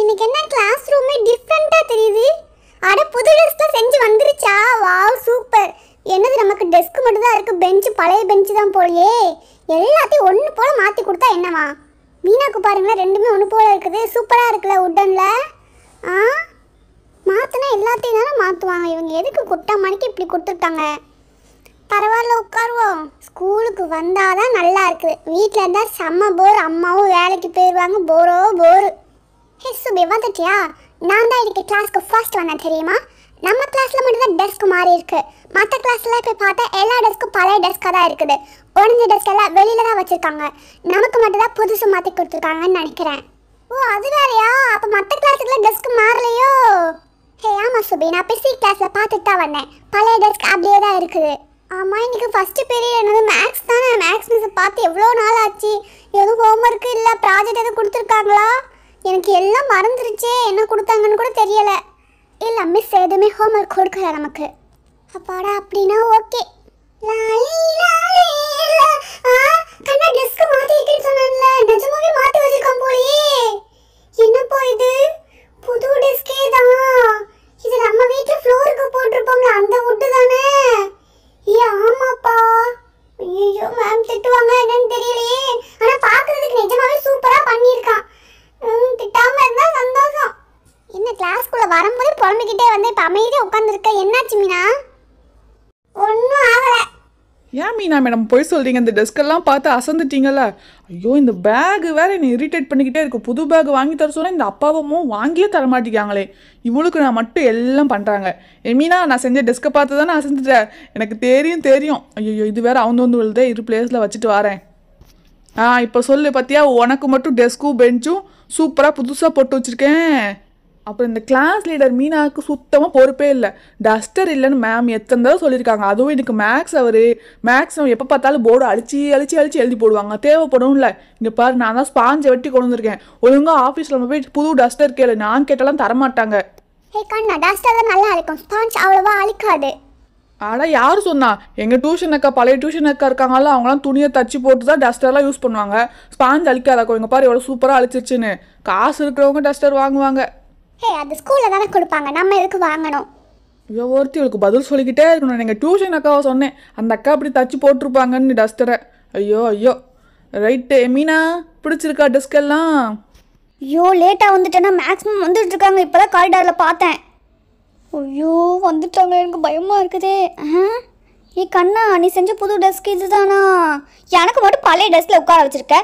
இன்னைக்கு என்ன கிளாஸ் ரூமே டிஃப்ரெண்டா தெரியுது அட புது டெஸ்க்ல செஞ்சு வந்துருச்சா வாவ் சூப்பர் என்னது நமக்கு டெஸ்க் மட்டும் தான் இருக்கு பெஞ்ச் பழைய பெஞ்ச் தான் போலயே எல்லாத்தையும் ஒன்று போல மாற்றி கொடுத்தா என்னவா மீனாக்கு பாருங்களேன் ரெண்டுமே ஒன்று போல இருக்குது சூப்பராக இருக்குல்ல உடனில் ஆ மாற்றினா எல்லாத்தையும் தானே மாற்றுவாங்க இவங்க எதுக்கு குட்டா மணிக்கு இப்படி கொடுத்துருக்காங்க பரவாயில்ல உட்காருவோம் ஸ்கூலுக்கு வந்தாதான் நல்லா இருக்கு வீட்டில் இருந்தால் செம்ம போர் அம்மாவும் வேலைக்கு போயிடுவாங்க போரோ போர் ஹே சுபி வந்துட்டியா நான் தான் இன்றைக்கி கிளாஸ்க்கு ஃபர்ஸ்ட் வந்தேன் தெரியுமா நம்ம கிளாஸில் மட்டும்தான் டெஸ்க் மாறி இருக்கு மற்ற கிளாஸ்லாம் போய் பார்த்தா எல்லா டெஸ்க்கும் பழைய டெஸ்க்காக தான் இருக்குது உடஞ்ச டெஸ்க் எல்லாம் வெளியில தான் வச்சுருக்காங்க நமக்கு மட்டும்தான் புதுசு மாற்றி கொடுத்துருக்காங்கன்னு நினைக்கிறேன் ஓ அது வேறையா அப்போ மற்ற கிளாஸுக்குலாம் டெஸ்க் மாறலையோ ஹே ஆமாம் சுபி நான் பிசி கிளாஸில் பார்த்துட்டு தான் வந்தேன் பழைய டெஸ்க் அப்படியே தான் இருக்குது ஆமாம் இன்றைக்கி ஃபஸ்ட்டு பீரியட் என்னது மேக்ஸ் தானே மேக்ஸ் மிஸ்ஸை பார்த்து எவ்வளோ நாள் ஆச்சு எதுவும் ஹோம்ஒர்க்கு இல்லை ப்ராஜெக்ட் எதுவும் கொடுத்துருக்காங்களா எனக்கு எல்லாம் மறந்துருச்சே என்ன கொடுத்தாங்கன்னு கூட தெரியலை இல்லை மிஸ் எதுவுமே ஹோம்ஒர்க் கொடுக்கல நமக்கு அப்பாடா அப்படின்னா ஓகே கண்ணா டெஸ்க்கு மாற்றிருக்கேன்னு சொன்னான்ல வரும்போது புலம்பிக்கிட்டே வந்து இப்போ அமைதியாக உட்காந்துருக்க என்னாச்சு மீனா ஒன்றும் ஆகலை ஏன் மீனா மேடம் போய் சொல்கிறீங்க இந்த டெஸ்கெல்லாம் பார்த்து அசந்துட்டீங்கல்ல ஐயோ இந்த பேகு வேற என்னை இரிட்டேட் பண்ணிக்கிட்டே இருக்கும் புது பேக் வாங்கி தர சொன்னால் இந்த அப்பாவும் வாங்கியே தர மாட்டேங்காங்களே இவளுக்கு நான் மட்டும் எல்லாம் பண்ணுறாங்க மீனா நான் செஞ்ச டெஸ்க்கை பார்த்து தானே அசந்துட்டேன் எனக்கு தெரியும் தெரியும் ஐயோ இது வேற அவங்க வந்து விழுதே இரு பிளேஸில் வச்சுட்டு வரேன் ஆ இப்போ சொல்லு பார்த்தியா உனக்கு மட்டும் டெஸ்க்கும் பெஞ்சும் சூப்பராக புதுசாக போட்டு வச்சுருக்கேன் அப்புறம் இந்த கிளாஸ் லீடர் மீனாவுக்கு சுத்தமாக பொறுப்பே இல்லை டஸ்டர் இல்லைன்னு மேம் எத்தனை தடவை சொல்லியிருக்காங்க அதுவும் எனக்கு மேக்ஸ் அவர் மேக்ஸ் அவன் எப்போ பார்த்தாலும் போர்டு அழிச்சு அழிச்சு அழிச்சு எழுதி போடுவாங்க தேவைப்படும் இல்லை இங்கே பாரு நான் தான் ஸ்பாஞ்சை வெட்டி கொண்டு வந்திருக்கேன் ஒழுங்காக ஆஃபீஸில் போய் புது டஸ்டர் கேளு நான் கேட்டாலும் தரமாட்டாங்க ஹே கண்ணா டஸ்டர் நல்லா இருக்கும் ஸ்பாஞ்ச் அவ்வளோவா அழிக்காது ஆனால் யார் சொன்னா எங்கள் டியூஷன் அக்கா பழைய டியூஷன் அக்கா இருக்காங்கல்ல அவங்களாம் துணியை தச்சு போட்டு தான் டஸ்டர்லாம் யூஸ் பண்ணுவாங்க ஸ்பாஞ்ச் அழிக்காதாக்கோ எங்கள் பாரு எவ்வளோ சூப்பராக அழிச்சிருச்சுன்னு காசு இருக்கிறவங்க டஸ்டர் வாங்குவாங்க ஹே அது ஸ்கூலில் தானே கொடுப்பாங்க நம்ம எதுக்கு வாங்கணும் இவ ஒருத்தவளுக்கு பதில் சொல்லிக்கிட்டே இருக்கணும் நீங்கள் டியூஷன் அக்காவை சொன்னேன் அந்த அக்கா அப்படி தச்சு போட்டிருப்பாங்கன்னு டஸ்டரை ஐயோ ஐயோ ரைட்டு மீனா பிடிச்சிருக்கா டெஸ்கெல்லாம் ஐயோ லேட்டாக வந்துட்டேன்னா மேக்ஸிமம் வந்துட்டு இருக்காங்க தான் காரிடாரில் பார்த்தேன் ஐயோ வந்துட்டாங்க எனக்கு பயமாக இருக்குதே ஏ கண்ணா நீ செஞ்ச புது டெஸ்க் இதுதானா எனக்கு மட்டும் பழைய டெஸ்கில் உட்கார வச்சிருக்க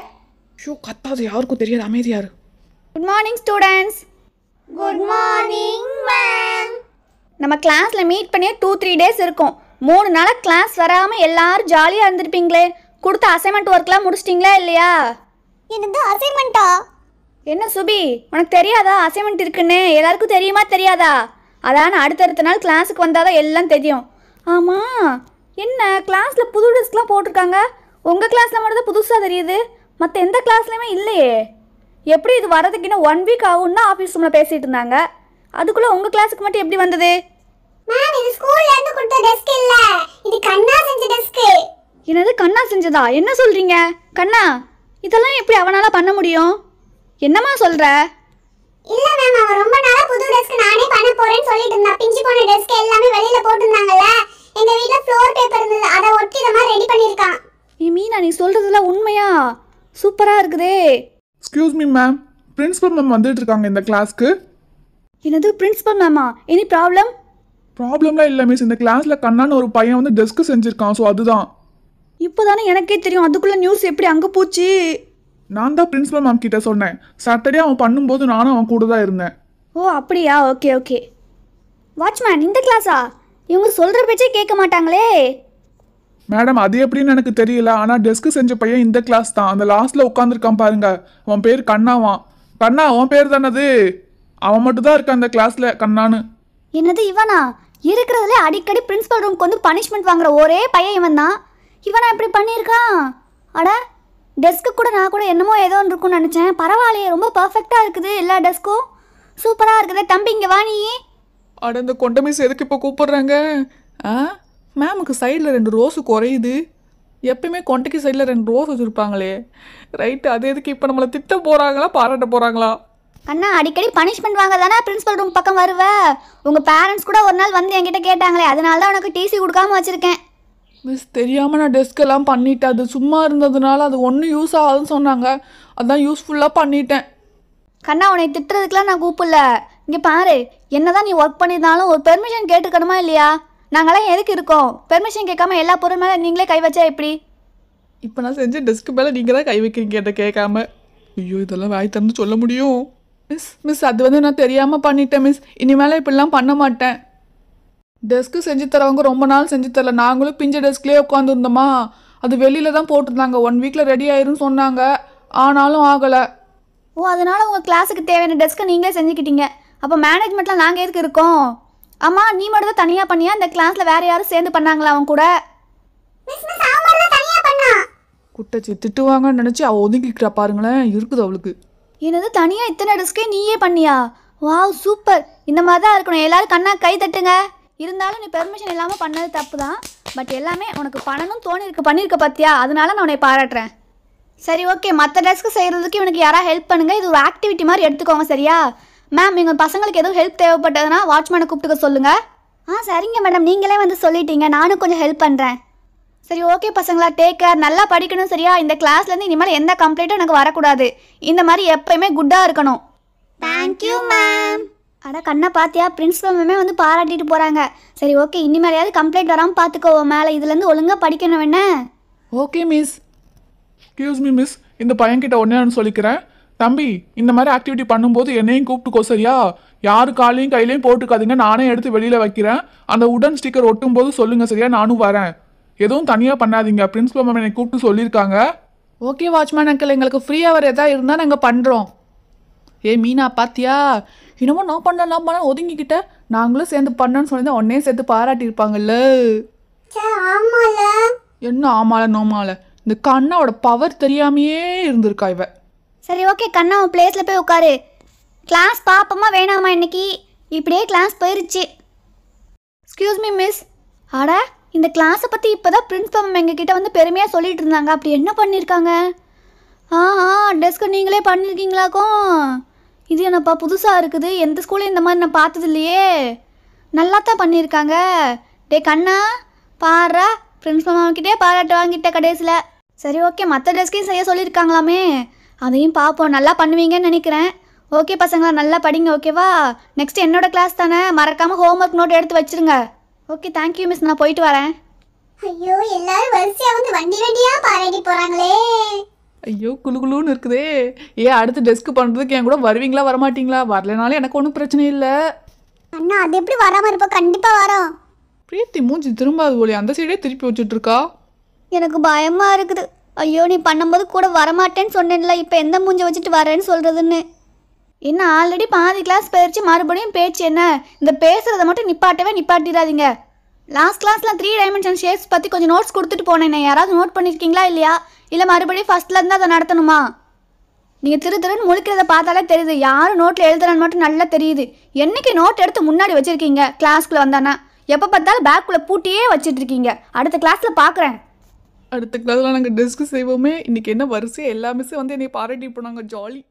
ஐயோ கத்தாது யாருக்கும் தெரியாது அமைதியாரு good morning students good morning ma'am நம்ம கிளாஸில் மீட் பண்ணியே டூ த்ரீ டேஸ் இருக்கும் மூணு நாளாக கிளாஸ் வராமல் எல்லாரும் ஜாலியாக இருந்திருப்பீங்களே கொடுத்த அசைன்மெண்ட் ஒர்க்லாம் முடிச்சிட்டிங்களா இல்லையா என்னது அசைன்மெண்ட்டா என்ன சுபி உனக்கு தெரியாதா அசைன்மெண்ட் இருக்குன்னு எல்லாருக்கும் தெரியுமா தெரியாதா அதான் அடுத்தடுத்த நாள் கிளாஸுக்கு வந்தால் தான் எல்லாம் தெரியும் ஆமாம் என்ன கிளாஸில் புது ட்ரெஸ்லாம் போட்டிருக்காங்க உங்கள் கிளாஸில் மட்டும் தான் புதுசாக தெரியுது மற்ற எந்த கிளாஸ்லையுமே இல்லையே எப்படி இது வரதுக்கு இன்னும் ஒன் வீக் ஆகும்னா ஆஃபீஸ் ரூமில் பேசிகிட்டு இருந்தாங்க அதுக்குள்ளே உங்கள் கிளாஸுக்கு மட்டும் எப்படி வந்தது மேம் இது ஸ்கூல்ல இருந்து கொடுத்த டெஸ்க் இல்ல இது கண்ணா செஞ்ச டெஸ்க் என்னது கண்ணா செஞ்சதா என்ன சொல்றீங்க கண்ணா இதெல்லாம் எப்படி அவனால பண்ண முடியும் என்னமா சொல்ற இல்ல மேம் அவன் ரொம்ப நாளா புது டெஸ்க் நானே பண்ண போறேன்னு சொல்லிட்டு இருந்தான் பிஞ்சு போன டெஸ்க் எல்லாமே வெளியில போட்டுருந்தாங்கல்ல எங்க வீட்ல ஃப்ளோர் பேப்பர் இருந்தது அத ஒட்டி இத மாதிரி ரெடி பண்ணிருக்கான் ஏ மீனா நீ சொல்றதெல்லாம் உண்மையா சூப்பரா இருக்குதே excuse me ma'am principal ma'am வந்துட்டு இருக்காங்க இந்த கிளாஸ்க்கு என்னது பிரின்ஸ்பல் மேமா எனி ப்ராப்ளம் ப்ராப்ளம்லாம் இல்லை மிஸ் இந்த கிளாஸில் கண்ணான்னு ஒரு பையன் வந்து டெஸ்க் செஞ்சுருக்கான் ஸோ அதுதான் இப்போ தானே எனக்கே தெரியும் அதுக்குள்ளே நியூஸ் எப்படி அங்கே போச்சு நான் தான் பிரின்ஸ்பல் மேம் கிட்ட சொன்னேன் சாட்டர்டே அவன் பண்ணும்போது நானும் அவன் கூட தான் இருந்தேன் ஓ அப்படியா ஓகே ஓகே வாட்ச்மேன் இந்த கிளாஸா இவங்க சொல்கிற பேச்சே கேட்க மாட்டாங்களே மேடம் அது எப்படின்னு எனக்கு தெரியல ஆனால் டெஸ்க்கு செஞ்ச பையன் இந்த கிளாஸ் தான் அந்த லாஸ்ட்டில் உட்காந்துருக்கான் பாருங்க அவன் பேர் கண்ணாவான் கண்ணா அவன் பேர் தானது அவன் மட்டும்தான் இருக்கான் அந்த கிளாஸ்ல கண்ணான்னு என்னது இவனா இருக்கிறதுல அடிக்கடி பிரின்ஸிபல் ரூமுக்கு வந்து பனிஷ்மெண்ட் வாங்குற ஒரே பையன் இவன் தான் இவனா இப்படி பண்ணியிருக்கான் அட டெஸ்க்கு கூட நான் கூட என்னமோ ஏதோ ஒன்று இருக்கும்னு நினச்சேன் பரவாயில்லையே ரொம்ப பர்ஃபெக்டாக இருக்குது எல்லா டெஸ்க்கும் சூப்பராக இருக்குது தம்பி இங்கே வா நீ அட இந்த கொண்டமிஸ் எதுக்கு இப்போ கூப்பிடுறாங்க ஆ மேமுக்கு சைடில் ரெண்டு ரோஸு குறையுது எப்பயுமே கொண்டைக்கு சைடில் ரெண்டு ரோஸ் வச்சுருப்பாங்களே ரைட்டு அது எதுக்கு இப்போ நம்மளை திட்ட போகிறாங்களா பாராட்ட போகிறாங்களா அண்ணா அடிக்கடி பனிஷ்மெண்ட் வாங்க தானே பிரின்ஸிபல் ரூம் பக்கம் வருவ உங்கள் பேரண்ட்ஸ் கூட ஒரு நாள் வந்து என்கிட்ட கேட்டாங்களே அதனால தான் உனக்கு டிசி கொடுக்காம வச்சுருக்கேன் மிஸ் தெரியாமல் நான் டெஸ்க்கெல்லாம் பண்ணிட்டேன் அது சும்மா இருந்ததுனால அது ஒன்றும் யூஸ் ஆகுதுன்னு சொன்னாங்க அதான் யூஸ்ஃபுல்லாக பண்ணிட்டேன் கண்ணா உன்னை திட்டுறதுக்கெலாம் நான் கூப்பிடல இங்கே பாரு என்னதான் நீ ஒர்க் பண்ணியிருந்தாலும் ஒரு பெர்மிஷன் கேட்டுக்கணுமா இல்லையா நாங்களாம் எதுக்கு இருக்கோம் பெர்மிஷன் கேட்காம எல்லா பொருள் மேலே நீங்களே கை வச்சா எப்படி இப்போ நான் செஞ்ச டெஸ்க்கு மேலே நீங்கள் தான் கை வைக்கிறீங்க என்கிட்ட கேட்காம ஐயோ இதெல்லாம் வாய் திறந்து சொல்ல முடியும் மிஸ் மிஸ் அது வந்து நான் தெரியாமல் பண்ணிட்டேன் மிஸ் இனிமேல் இப்படிலாம் பண்ண மாட்டேன் டெஸ்க்கு செஞ்சு தரவங்க ரொம்ப நாள் செஞ்சு தரல நாங்களும் பிஞ்ச டெஸ்க்லேயே உட்காந்துருந்தோமா அது வெளியில் தான் போட்டிருந்தாங்க ஒன் வீக்கில் ரெடி ஆயிரும்னு சொன்னாங்க ஆனாலும் ஆகலை ஓ அதனால் உங்கள் கிளாஸுக்கு தேவையான டெஸ்க்கை நீங்களே செஞ்சுக்கிட்டீங்க அப்போ மேனேஜ்மெண்ட்லாம் நாங்கள் எதுக்கு இருக்கோம் அம்மா நீ மட்டும் தான் தனியாக பண்ணியா இந்த கிளாஸில் வேறு யாரும் சேர்ந்து பண்ணாங்களா அவன் கூட குட்டச்சி திட்டுவாங்கன்னு நினச்சி அவள் ஒதுங்கிக்கிறா பாருங்களேன் இருக்குது அவளுக்கு என்னது தனியாக இத்தனை டிஸ்கே நீயே பண்ணியா வாவ் சூப்பர் இந்த மாதிரி தான் இருக்கணும் எல்லாரும் கண்ணா கை தட்டுங்க இருந்தாலும் நீ பெர்மிஷன் இல்லாமல் பண்ணது தப்பு தான் பட் எல்லாமே உனக்கு பண்ணணும் இருக்க பண்ணியிருக்க பார்த்தியா அதனால நான் உன்னை பாராட்டுறேன் சரி ஓகே மற்ற ட்ரெஸ்க்கு செய்கிறதுக்கு இவனுக்கு யாராவது ஹெல்ப் பண்ணுங்கள் இது ஒரு ஆக்டிவிட்டி மாதிரி எடுத்துக்கோங்க சரியா மேம் எங்கள் பசங்களுக்கு எதுவும் ஹெல்ப் தேவைப்பட்டதுன்னா வாட்ச்மேனை கூப்பிட்டுக்க சொல்லுங்கள் ஆ சரிங்க மேடம் நீங்களே வந்து சொல்லிட்டீங்க நானும் கொஞ்சம் ஹெல்ப் பண்ணுறேன் சரி ஓகே பசங்களா டேக் கேர் நல்லா படிக்கணும் சரியா இந்த கிளாஸ்லேருந்து இனிமேல் எந்த கம்ப்ளைண்ட்டும் எனக்கு வரக்கூடாது இந்த மாதிரி எப்பயுமே குட்டாக இருக்கணும் தேங்க்யூ மேம் ஆனால் கண்ணை பார்த்தியா பிரின்ஸிபல் மேமே வந்து பாராட்டிட்டு போகிறாங்க சரி ஓகே இனிமேலையாவது கம்ப்ளைண்ட் வராமல் பார்த்துக்கோ மேலே இதுலேருந்து ஒழுங்காக படிக்கணும் என்ன okay miss excuse me miss இந்த பையன்கிட்ட ஒன்றே ஒன்று சொல்லிக்கிறேன் தம்பி இந்த மாதிரி ஆக்டிவிட்டி பண்ணும்போது என்னையும் கூப்பிட்டுக்கோ சரியா யாரு காலையும் கையிலையும் போட்டுக்காதீங்க நானே எடுத்து வெளியில் வைக்கிறேன் அந்த உடன் ஸ்டிக்கர் ஒட்டும் போது சொல்லுங்க சரியா நானும் வரேன் எதுவும் தனியாக பண்ணாதீங்க பிரின்ஸ்பல் மேம் என்னை கூப்பிட்டு சொல்லியிருக்காங்க ஓகே வாட்ச்மேன் அங்கிள் எங்களுக்கு ஃப்ரீ அவர் எதாவது இருந்தால் நாங்கள் பண்ணுறோம் ஏ மீனா பாத்தியா இன்னமும் நான் பண்ணலாம் பண்ணால் பண்ண ஒதுங்கிக்கிட்ட நாங்களும் சேர்ந்து பண்ணோன்னு சொல்லியிருந்தா உன்னையும் சேர்த்து பாராட்டியிருப்பாங்கல்ல என்ன ஆமால நோமால இந்த கண்ணாவோட பவர் தெரியாமையே இருந்திருக்கா இவன் சரி ஓகே கண்ணா உன் பிளேஸில் போய் உட்காரு கிளாஸ் பார்ப்போமா வேணாமா இன்னைக்கு இப்படியே கிளாஸ் போயிருச்சு எக்ஸ்கியூஸ் மீ மிஸ் ஆடா இந்த கிளாஸை பற்றி இப்போ தான் பிரின்ஸ்பல் மேம் எங்ககிட்ட வந்து பெருமையாக சொல்லிட்டு இருந்தாங்க அப்படி என்ன பண்ணியிருக்காங்க ஆ ஆ டெஸ்க்கு நீங்களே பண்ணியிருக்கீங்களாக்கும் இது என்னப்பா புதுசாக இருக்குது எந்த ஸ்கூலையும் இந்த மாதிரி நான் பார்த்தது இல்லையே நல்லா தான் பண்ணியிருக்காங்க டே கண்ணா பாடுறா பிரின்ஸ்பல் மேம்கிட்டே பாராட்டு வாங்கிட்டேன் கடைசியில் சரி ஓகே மற்ற டெஸ்கையும் செய்ய சொல்லியிருக்காங்களாமே அதையும் பார்ப்போம் நல்லா பண்ணுவீங்கன்னு நினைக்கிறேன் ஓகே பசங்களா நல்லா படிங்க ஓகேவா நெக்ஸ்ட் என்னோட கிளாஸ் தானே மறக்காமல் ஹோம் ஒர்க் நோட் எடுத்து வச்சிருங்க ஓகே தேங்க்யூ மிஸ் நான் போயிட்டு வரேன் ஐயோ எல்லாரும் வரிசையா வந்து வண்டி வண்டியா பாராட்டி போறாங்களே ஐயோ குழு குழுன்னு இருக்குதே ஏன் அடுத்து டெஸ்க் பண்ணுறதுக்கு என் கூட வருவீங்களா வரமாட்டீங்களா வரலனாலும் எனக்கு ஒன்றும் பிரச்சனை இல்லை அண்ணா அது எப்படி வராம இருப்போம் கண்டிப்பா வரோம் பிரீத்தி மூஞ்சி திரும்பாது போலி அந்த சைடே திருப்பி வச்சுட்டு இருக்கா எனக்கு பயமா இருக்குது ஐயோ நீ பண்ணும்போது கூட வரமாட்டேன்னு சொன்னேன்ல இப்போ எந்த மூஞ்சை வச்சுட்டு வரேன்னு சொல்கிறதுன்னு என்ன ஆல்ரெடி பாதி கிளாஸ் பயிற்சி மறுபடியும் பேச்சு என்ன இந்த பேசுகிறத மட்டும் நிப்பாட்டவே நிப்பாட்டிடாதீங்க லாஸ்ட் கிளாஸில் த்ரீ டைமென்ஷன் ஷேப்ஸ் பற்றி கொஞ்சம் நோட்ஸ் கொடுத்துட்டு போனேன் யாராவது நோட் பண்ணியிருக்கீங்களா இல்லையா இல்லை மறுபடியும் ஃபஸ்ட்லேருந்து அதை நடத்தணுமா நீங்கள் திரு திருன்னு முழிக்கிறத பார்த்தாலே தெரியுது யாரும் நோட்டில் எழுதுறான்னு மட்டும் நல்லா தெரியுது என்றைக்கு நோட் எடுத்து முன்னாடி வச்சுருக்கீங்க கிளாஸ்க்குள்ளே வந்தானா எப்போ பார்த்தாலும் பேக்குள்ளே பூட்டியே வச்சுட்டு இருக்கீங்க அடுத்த கிளாஸில் பார்க்குறேன் அடுத்த கிளாஸில் நாங்கள் டிஸ்கஸ் செய்வோமே இன்றைக்கி என்ன வரிசையாக எல்லாமே வந்து என்னை பாராட்டி போனாங்க ஜாலி